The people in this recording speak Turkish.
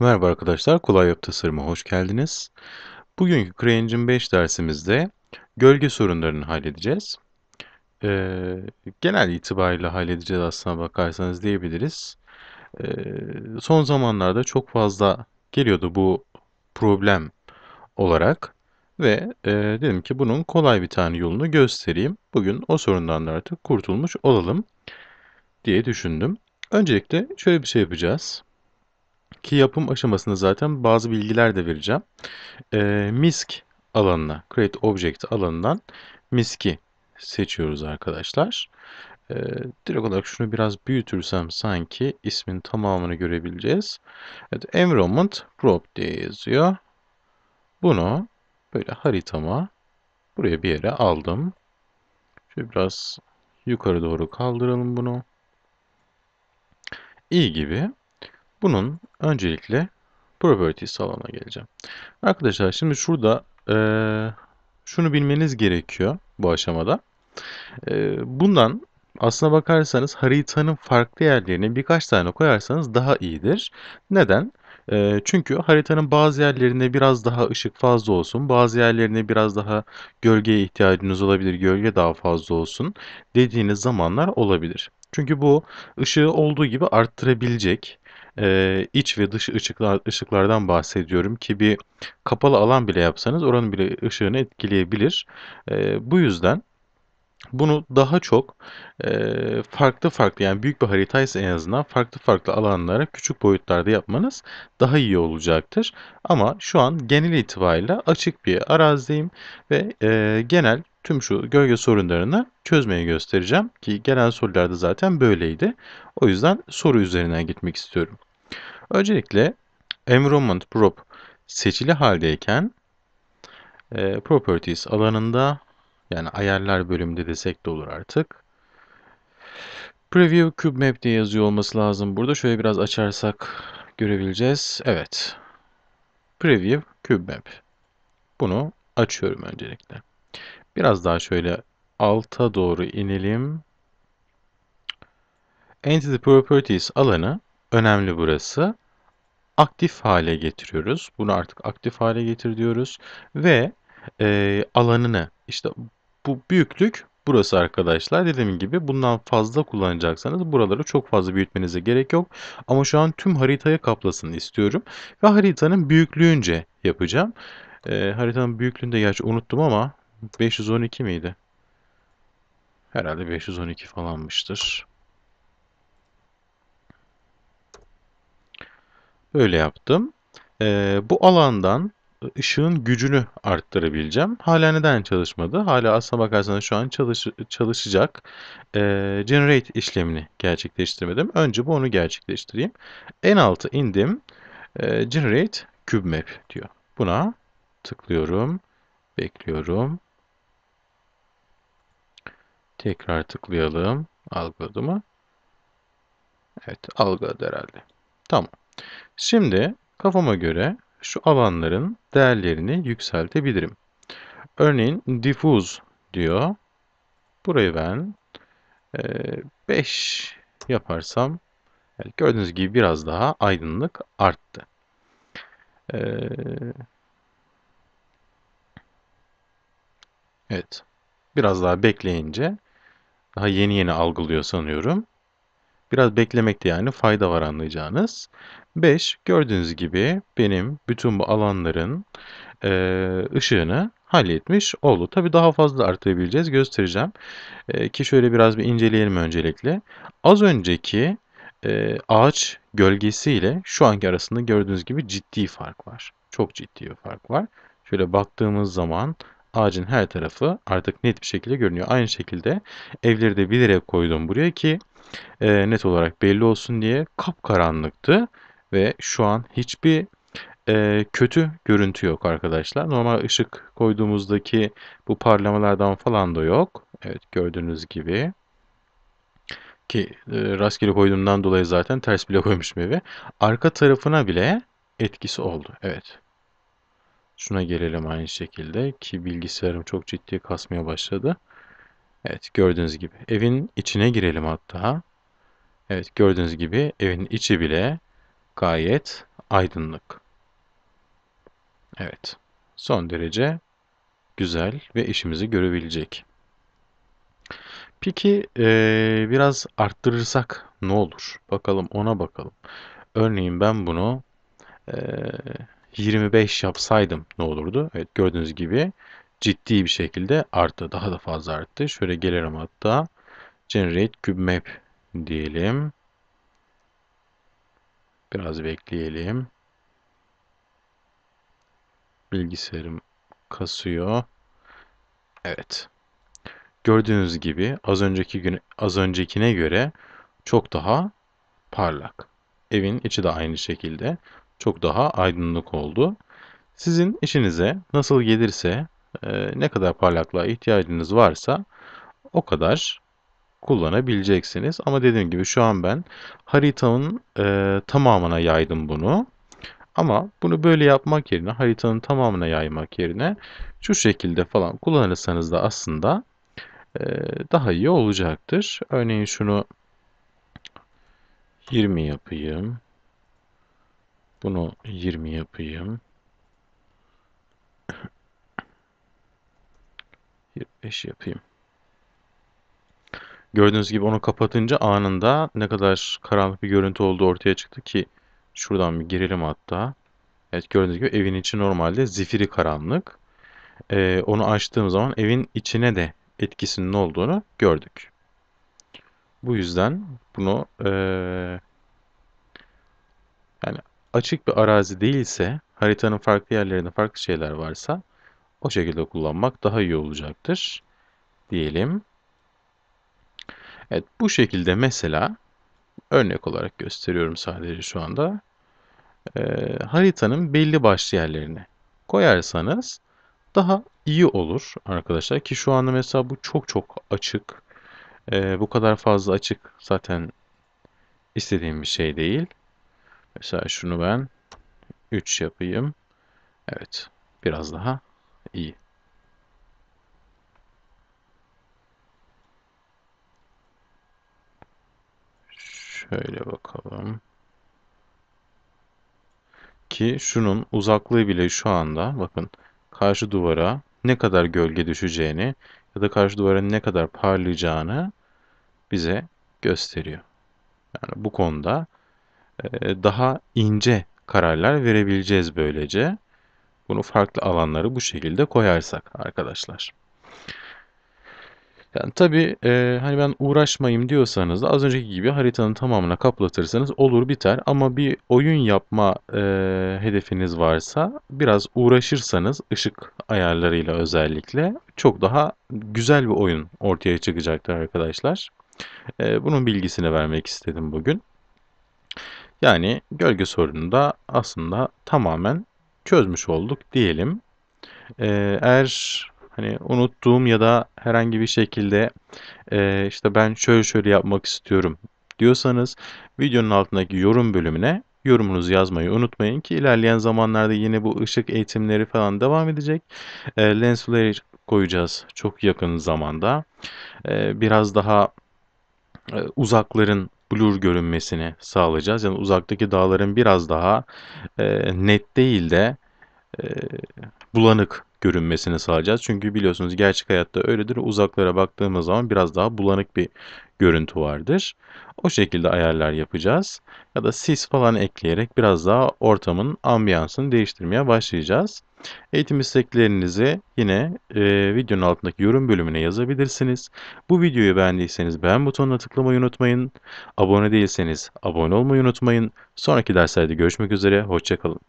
Merhaba arkadaşlar, Kolay Web Tasarım'a hoş geldiniz. Bugünkü CryEngine 5 dersimizde gölge sorunlarını halledeceğiz. Ee, genel itibariyle halledeceğiz aslına bakarsanız diyebiliriz. Ee, son zamanlarda çok fazla geliyordu bu problem olarak ve e, dedim ki bunun kolay bir tane yolunu göstereyim. Bugün o sorundan da artık kurtulmuş olalım diye düşündüm. Öncelikle şöyle bir şey yapacağız ki yapım aşamasında zaten bazı bilgiler de vereceğim. E, MISK alanına, Create Object alanından MISK'i seçiyoruz arkadaşlar. E, direkt olarak şunu biraz büyütürsem sanki ismin tamamını görebileceğiz. Evet, environment prop diye yazıyor. Bunu böyle haritama buraya bir yere aldım. Şöyle biraz yukarı doğru kaldıralım bunu. İyi gibi. Bunun öncelikle properties alanına geleceğim. Arkadaşlar şimdi şurada e, şunu bilmeniz gerekiyor bu aşamada. E, bundan aslına bakarsanız haritanın farklı yerlerine birkaç tane koyarsanız daha iyidir. Neden? E, çünkü haritanın bazı yerlerinde biraz daha ışık fazla olsun, bazı yerlerinde biraz daha gölgeye ihtiyacınız olabilir, gölge daha fazla olsun dediğiniz zamanlar olabilir. Çünkü bu ışığı olduğu gibi arttırabilecek e, iç ve dış ışıklar, ışıklardan bahsediyorum ki bir kapalı alan bile yapsanız oranın bile ışığını etkileyebilir. E, bu yüzden bunu daha çok e, farklı farklı yani büyük bir haritaysa en azından farklı farklı alanlara küçük boyutlarda yapmanız daha iyi olacaktır. Ama şu an genel itibariyle açık bir araziyim ve e, genel tüm şu gölge sorunlarını çözmeyi göstereceğim ki gelen sorularda zaten böyleydi. O yüzden soru üzerinden gitmek istiyorum. Öncelikle Environment Prop seçili haldeyken e, Properties alanında yani ayarlar bölümünde desek de olur artık. Preview Cube Map diye yazıyor olması lazım. Burada şöyle biraz açarsak görebileceğiz. Evet. Preview Cube Map. Bunu açıyorum öncelikle. Biraz daha şöyle alta doğru inelim. Entity Properties alanı Önemli burası. Aktif hale getiriyoruz. Bunu artık aktif hale getir diyoruz. Ve e, alanını işte bu büyüklük burası arkadaşlar. Dediğim gibi bundan fazla kullanacaksanız buraları çok fazla büyütmenize gerek yok. Ama şu an tüm haritayı kaplasın istiyorum. Ve haritanın büyüklüğünce yapacağım. E, haritanın büyüklüğünü de gerçi unuttum ama 512 miydi? Herhalde 512 falanmıştır. Öyle yaptım. Ee, bu alandan ışığın gücünü arttırabileceğim. Hala neden çalışmadı? Hala aslına bakarsanız şu an çalış çalışacak e, generate işlemini gerçekleştirmedim. Önce bu onu gerçekleştireyim. En altı indim. E, generate cube map diyor. Buna tıklıyorum. Bekliyorum. Tekrar tıklayalım. Algıladı mı? Evet algıladı herhalde. Tamam. Şimdi kafama göre şu alanların değerlerini yükseltebilirim. Örneğin diffuse diyor. Burayı ben 5 e, yaparsam yani gördüğünüz gibi biraz daha aydınlık arttı. E, evet. Biraz daha bekleyince daha yeni yeni algılıyor sanıyorum. Biraz beklemekte yani fayda var anlayacağınız. 5. Gördüğünüz gibi benim bütün bu alanların e, ışığını halletmiş oldu. Tabii daha fazla artırabileceğiz göstereceğim. E, ki şöyle biraz bir inceleyelim öncelikle. Az önceki e, ağaç gölgesiyle şu anki arasında gördüğünüz gibi ciddi fark var. Çok ciddi bir fark var. Şöyle baktığımız zaman ağacın her tarafı artık net bir şekilde görünüyor. Aynı şekilde evleri de bilerek koydum buraya ki e, net olarak belli olsun diye kapkaranlıktı ve şu an hiçbir e, kötü görüntü yok arkadaşlar. Normal ışık koyduğumuzdaki bu parlamalardan falan da yok. Evet gördüğünüz gibi ki e, rastgele koyduğumdan dolayı zaten ters bile koymuşum eve. Arka tarafına bile etkisi oldu. Evet. Şuna gelelim aynı şekilde ki bilgisayarım çok ciddi kasmaya başladı. Evet gördüğünüz gibi evin içine girelim hatta. Evet gördüğünüz gibi evin içi bile gayet aydınlık. Evet son derece güzel ve işimizi görebilecek. Peki ee, biraz arttırırsak ne olur? Bakalım ona bakalım. Örneğin ben bunu ee, 25 yapsaydım ne olurdu? Evet gördüğünüz gibi ciddi bir şekilde arttı. Daha da fazla arttı. Şöyle gelirim hatta. Generate Cube Map diyelim. Biraz bekleyelim. Bilgisayarım kasıyor. Evet. Gördüğünüz gibi az önceki gün az öncekine göre çok daha parlak. Evin içi de aynı şekilde çok daha aydınlık oldu. Sizin işinize nasıl gelirse, e, ne kadar parlaklığa ihtiyacınız varsa o kadar kullanabileceksiniz. Ama dediğim gibi şu an ben haritanın e, tamamına yaydım bunu. Ama bunu böyle yapmak yerine haritanın tamamına yaymak yerine şu şekilde falan kullanırsanız da aslında e, daha iyi olacaktır. Örneğin şunu 20 yapayım. Bunu 20 yapayım. 25 yapayım. Gördüğünüz gibi onu kapatınca anında ne kadar karanlık bir görüntü olduğu ortaya çıktı ki şuradan bir girelim hatta. Evet gördüğünüz gibi evin içi normalde zifiri karanlık. Ee, onu açtığım zaman evin içine de etkisinin olduğunu gördük. Bu yüzden bunu e, açık bir arazi değilse, haritanın farklı yerlerinde farklı şeyler varsa o şekilde kullanmak daha iyi olacaktır diyelim. Evet bu şekilde mesela örnek olarak gösteriyorum sadece şu anda. E, haritanın belli başlı yerlerine koyarsanız daha iyi olur arkadaşlar ki şu anda mesela bu çok çok açık. E, bu kadar fazla açık zaten istediğim bir şey değil. Mesela şunu ben 3 yapayım. Evet. Biraz daha iyi. Şöyle bakalım. Ki şunun uzaklığı bile şu anda bakın karşı duvara ne kadar gölge düşeceğini ya da karşı duvarın ne kadar parlayacağını bize gösteriyor. Yani bu konuda ee, daha ince kararlar verebileceğiz böylece. Bunu farklı alanları bu şekilde koyarsak arkadaşlar. Yani tabii e, hani ben uğraşmayayım diyorsanız da az önceki gibi haritanın tamamına kaplatırsanız olur biter. Ama bir oyun yapma e, hedefiniz varsa biraz uğraşırsanız ışık ayarlarıyla özellikle çok daha güzel bir oyun ortaya çıkacaktır arkadaşlar. E, bunun bilgisini vermek istedim bugün. Yani gölge sorununu da aslında tamamen çözmüş olduk diyelim. Ee, eğer hani unuttuğum ya da herhangi bir şekilde e, işte ben şöyle şöyle yapmak istiyorum diyorsanız videonun altındaki yorum bölümüne yorumunuzu yazmayı unutmayın ki ilerleyen zamanlarda yine bu ışık eğitimleri falan devam edecek. E, lens flare koyacağız çok yakın zamanda. E, biraz daha e, uzakların blur görünmesini sağlayacağız. Yani uzaktaki dağların biraz daha e, net değil de e, bulanık görünmesini sağlayacağız. Çünkü biliyorsunuz gerçek hayatta öyledir. Uzaklara baktığımız zaman biraz daha bulanık bir görüntü vardır. O şekilde ayarlar yapacağız. Ya da sis falan ekleyerek biraz daha ortamın ambiyansını değiştirmeye başlayacağız. Eğitim isteklerinizi yine e, videonun altındaki yorum bölümüne yazabilirsiniz. Bu videoyu beğendiyseniz beğen butonuna tıklamayı unutmayın. Abone değilseniz abone olmayı unutmayın. Sonraki derslerde görüşmek üzere, hoşçakalın.